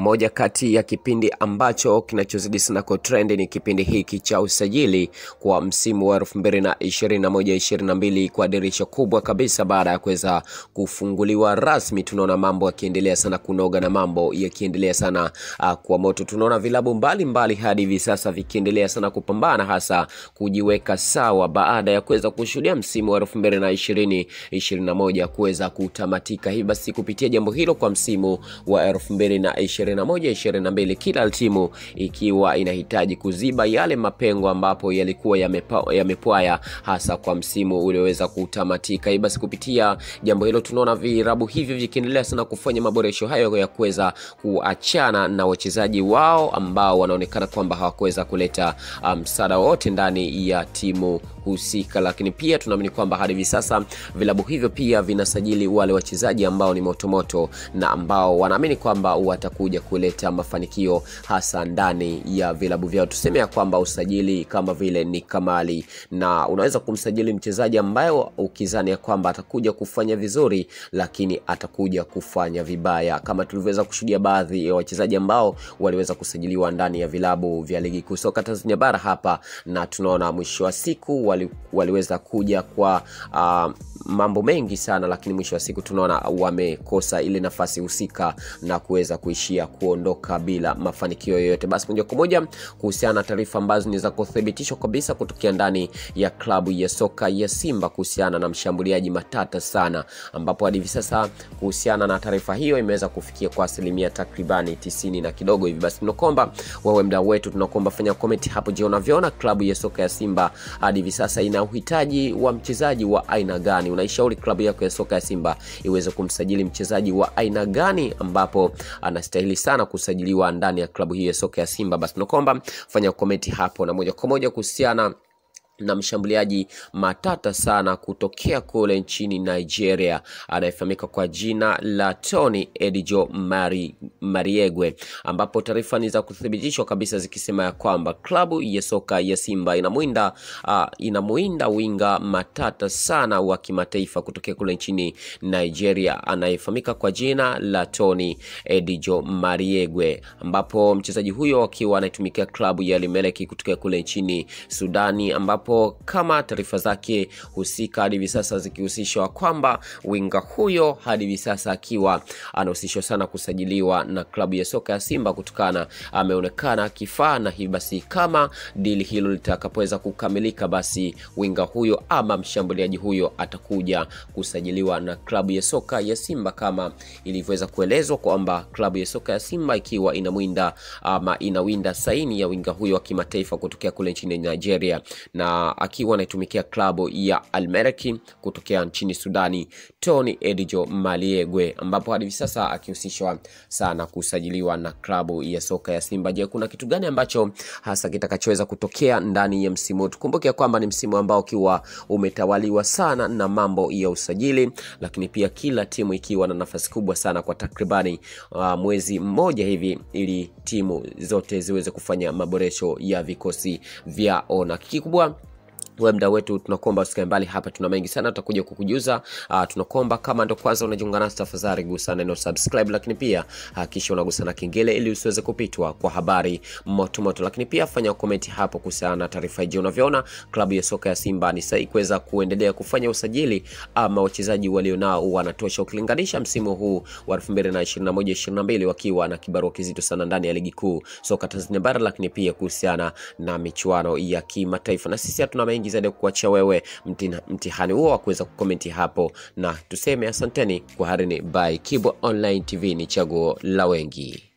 Moja kati ya kipindi ambacho kinachozidi sana kwa trend ni kipindi hiki cha usajili kwa msimu wa 2021-2022 kwa dirisha kubwa kabisa, baada ya kuweza kufunguliwa rasmi. Tunaona mambo yakiendelea sana kunoga na mambo yakiendelea sana uh, kwa moto. Tunaona vilabu mbalimbali hadi hivi sasa vikiendelea sana kupambana, hasa kujiweka sawa baada ya kuweza kushuhudia msimu wa 2020-2021 kuweza kutamatika. hivi basi, kupitia jambo hilo kwa msimu wa 2020 21, 22, kila timu ikiwa inahitaji kuziba yale mapengo ambapo yalikuwa yamepwaya ya hasa kwa msimu ulioweza kutamatika. Basi kupitia jambo hilo tunaona virabu hivi vikiendelea sana kufanya maboresho hayo ya kuweza kuachana na wachezaji wao ambao wanaonekana kwamba hawakuweza kuleta ah, msaada um, wote ndani ya timu husika, lakini pia tunaamini kwamba hadi hivi sasa vilabu hivyo pia vinasajili wale wachezaji ambao ni motomoto na ambao wanaamini kwamba watakuja kuleta mafanikio hasa ndani ya vilabu vyao. Tuseme ya kwamba usajili kama vile ni kamali, na unaweza kumsajili mchezaji ambaye ukizani ya kwamba atakuja kufanya vizuri, lakini atakuja kufanya vibaya, kama tulivyoweza kushuhudia baadhi ya wachezaji ambao waliweza kusajiliwa ndani ya vilabu vya ligi kuu soka Tanzania bara hapa, na tunaona mwisho wa siku wali, waliweza kuja kwa uh, mambo mengi sana lakini mwisho wa siku tunaona wamekosa ile nafasi husika na kuweza kuishia kuondoka bila mafanikio yoyote basi moja kwa moja kuhusiana na taarifa ambazo ni za kuthibitishwa kabisa kutokea ndani ya klabu ya soka ya simba kuhusiana na mshambuliaji matata sana ambapo hadi hivi sasa kuhusiana na taarifa hiyo imeweza kufikia kwa asilimia takribani 90 na kidogo hivi basi tunakomba wewe mdao wetu tunakomba fanya comment hapo je unavyoona klabu ya soka ya simba hadi hivi sasa ina uhitaji wa mchezaji wa aina gani? Unaishauri klabu yako ya soka ya Simba iweze kumsajili mchezaji wa aina gani ambapo anastahili sana kusajiliwa ndani ya klabu hii ya soka ya Simba? Basi nakuomba fanya komenti hapo na moja kwa moja kuhusiana na mshambuliaji matata sana kutokea kule nchini Nigeria anayefahamika kwa jina la Tony edjo Mari, Mariegwe, ambapo taarifa ni za kuthibitishwa kabisa zikisema ya kwamba klabu ya soka ya Simba inamuinda uh, ah, inamuinda winga matata sana wa kimataifa kutokea kule nchini Nigeria anayefahamika kwa jina la Tony edjo Mariegwe, ambapo mchezaji huyo akiwa anatumikia klabu ya Limeleki kutokea kule nchini Sudani ambapo ambapo kama taarifa zake husika hadi hivi sasa zikihusishwa kwamba winga huyo hadi hivi sasa akiwa anahusishwa sana kusajiliwa na klabu ya soka ya Simba kutokana ameonekana akifaa, na hivi basi kama dili hilo litakapoweza kukamilika, basi winga huyo ama mshambuliaji huyo atakuja kusajiliwa na klabu ya soka ya Simba kama ilivyoweza kuelezwa kwamba klabu ya soka ya Simba ikiwa inamwinda ama inawinda saini ya winga huyo wa kimataifa kutokea kule nchini Nigeria na Uh, akiwa anaitumikia klabu ya Almeriki kutokea nchini Sudani, Tony Edjo Maliegwe, ambapo hadi hivi sasa akihusishwa sana kusajiliwa na klabu ya soka ya Simba. Je, kuna kitu gani ambacho hasa kitakachoweza kutokea ndani ya msimu huu? Tukumbuke kwamba ni msimu ambao ukiwa umetawaliwa sana na mambo ya usajili, lakini pia kila timu ikiwa na nafasi kubwa sana kwa takribani uh, mwezi mmoja hivi, ili timu zote ziweze kufanya maboresho ya vikosi vyao, na kikubwa we mda wetu tunakuomba usikae mbali hapa tuna mengi sana tutakuja kukujuza uh, tunakuomba kama ndo kwanza unajiunga nasi tafadhali gusa neno subscribe lakini pia hakikisha ah, uh, unagusa na kengele ili usiweze kupitwa kwa habari moto moto lakini pia fanya comment hapo kuhusiana na taarifa hii. unavyoona klabu ya soka ya simba ni sahi kuweza kuendelea kufanya usajili ama wachezaji walionao wanatosha ukilinganisha msimu huu wa 2021 wakiwa na kibarua kizito sana ndani ya ligi kuu soka tanzania bara lakini pia kuhusiana na michuano ya kimataifa na sisi hatuna mengi Gizani kukuachia wewe mtihani huo wa kuweza kukomenti hapo, na tuseme asanteni kwa harini by Kibo Online TV ni chaguo la wengi.